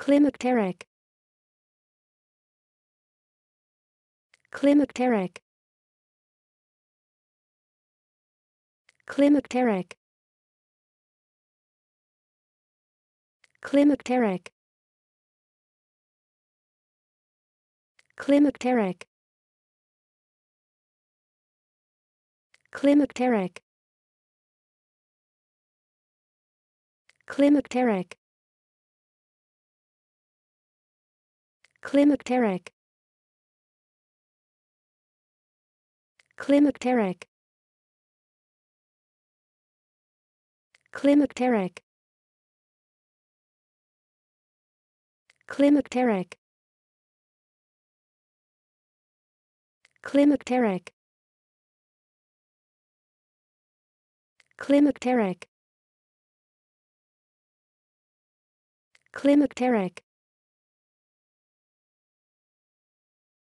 Climacteric. Climacteric. Climacteric. Climacteric. Climacteric. Climacteric. Climacteric. Climacteric Climacteric Climacteric Climacteric Climacteric Climacteric Climacteric